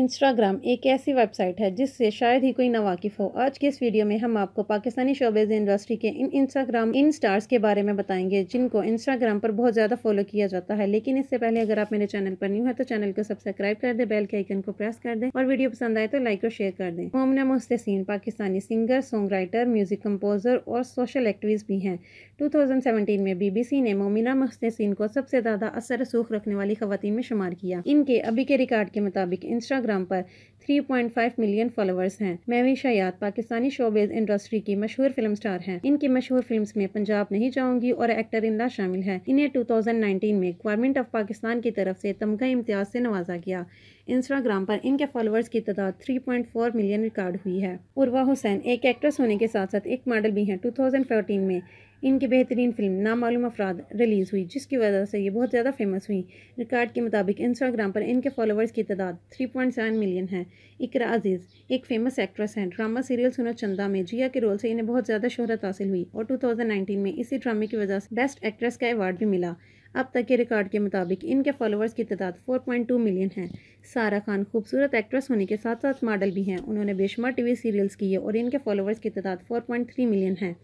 Instagram एक ऐसी website है जिससे शायद ही कोई नवाकिफ हो आज के इस वीडियो में हम आपको पाकिस्तानी शोबेज इंडस्ट्री के इन इंस्टाग्राम इन स्टार्स के बारे में बताएंगे जिनको इंस्टाग्राम पर बहुत ज़्यादा फॉलो किया जाता है लेकिन इससे पहले अगर आप मेरे चैनल पर न्यू है तो चैनल को सब्सक्राइब कर दें बेल के आइकन को प्रेस कर दें और वीडियो पसंद आए तो लाइक और शेयर कर दें Momina Mustehsan Pakistani singer song writer music composer और सोशल एक्टिविस्ट भी हैं टू में बीबीसी ने मोमिना मुस्तसिन को सबसे ज़्यादा असर रसूख रखने वाली खातन में शुमार किया इनके अभी के रिकॉर्ड के मुताबिक इंस्टा इंस्टाग्राम पर 3.5 मिलियन फॉलोअर्स हैं महविशा याद पाकिस्तानी शोबेज इंडस्ट्री की मशहूर फिल्म स्टार हैं इनकी मशहूर फिल्म्स में पंजाब नहीं जाऊंगी और एक्टर इंदा शामिल है इन्हें 2019 में गवर्नमेंट ऑफ पाकिस्तान की तरफ से तमगा इम्तियाज से नवाजा गया इंस्टाग्राम पर इनके फॉलोअर्स की तादाद 3.4 मिलियन रिकॉर्ड हुई है उर्वा हुसैन एक एक्ट्रेस होने के साथ साथ एक मॉडल भी हैं 2014 में इनकी बेहतरीन फिल्म नामालूम अफराद रिलीज़ हुई जिसकी वजह से ये बहुत ज़्यादा फेमस हुई रिकॉर्ड के मुताबिक इंस्टाग्राम पर इनके फॉलोअर्स की तादाद 3.7 मिलियन है इकरा अजीज़ एक फ़ेमस एक्ट्रेस हैं ड्रामा सीरियल सुनो चंदा में जिया के रोल से इन्हें बहुत ज़्यादा शहरत हासिल हुई और टू में इसी ड्रामे की वजह से बेस्ट एक्ट्रेस का अवार्ड भी मिला अब तक के रिकॉर्ड के मुताबिक इनके फॉलोअर्स की तादाद 4.2 मिलियन है सारा खान खूबसूरत एक्ट्रेस होने के साथ साथ मॉडल भी हैं उन्होंने बेशमार टीवी सीरियल्स किए और इनके फॉलोअर्स की तादाद 4.3 मिलियन है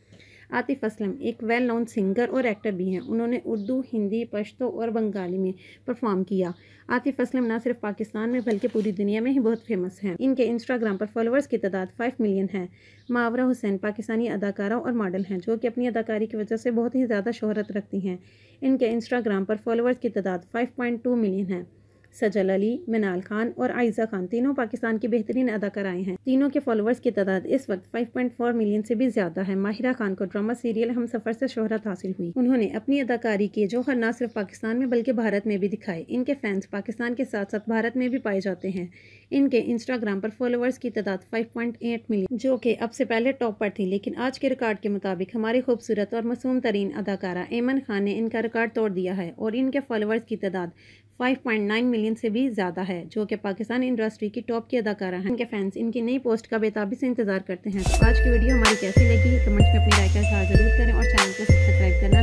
आतिफ असलम एक वेल नोन सिंगर और एक्टर भी हैं उन्होंने उर्दू हिंदी पश्तो और बंगाली में परफॉर्म किया आतिफ असलम ना सिर्फ पाकिस्तान में बल्कि पूरी दुनिया में ही बहुत फेमस हैं इनके इंस्टाग्राम पर फॉलोअर्स की तादाद फाइव मिलियन है मावरा हुसैन पाकिस्तानी अदाकारा और मॉडल हैं जो कि अपनी अदाकारी की वजह से बहुत ही ज़्यादा शोहरत रखती हैं इनके इंस्टाग्राम पर फॉलोअर्स की तादाद फाइव पॉइंट टू मिलियन है सजल अली मिनाल खान और आयजा खान तीनों पाकिस्तान के बेहतरीन अदाकार आए हैं तीनों के फॉलोअर्स की तादाद इस वक्त 5.4 मिलियन से भी ज्यादा है माहिरा खान को ड्रामा सीरियल हम सफर से शोहरत हासिल हुई उन्होंने अपनी अदाकारी के जोहर न सिर्फ पाकिस्तान में बल्कि भारत में भी दिखाए इनके फैंस पाकिस्तान के साथ साथ भारत में भी पाए जाते हैं इनके इंस्टाग्राम पर फॉलोअर्स की तादाद फाइव मिलियन जो कि अब से पहले टॉप पर थी लेकिन आज के रिकॉर्ड के मुताबिक हमारे खूबसूरत और मसूम तरीन अदाकारा एमन खान ने इनका रिकॉर्ड तोड़ दिया है और इनके फॉलोअर्स की तादाद फाइव मिलियन मिलियन से भी ज़्यादा है जो कि पाकिस्तान इंडस्ट्री की टॉप की अदाकारा है इनके फैंस इनकी नई पोस्ट का बेताबी से इंतजार करते हैं आज की वीडियो हमारी कैसी लगी कमेंट में अपनी राय का इजहार जरूर करें और चैनल को सब्सक्राइब करना